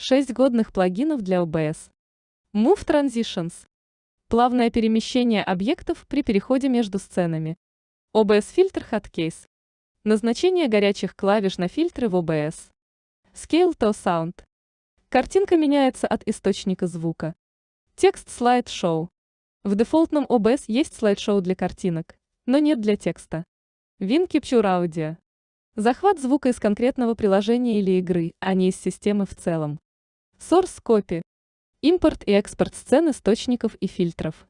6 годных плагинов для OBS. Move Transitions. Плавное перемещение объектов при переходе между сценами. OBS-фильтр Hotkeys. Назначение горячих клавиш на фильтры в OBS. Scale to Sound. Картинка меняется от источника звука. Текст слайд-шоу. В дефолтном OBS есть слайд-шоу для картинок, но нет для текста. WinCapture Audio. Захват звука из конкретного приложения или игры, а не из системы в целом. Source Copy. Импорт и экспорт сцен источников и фильтров.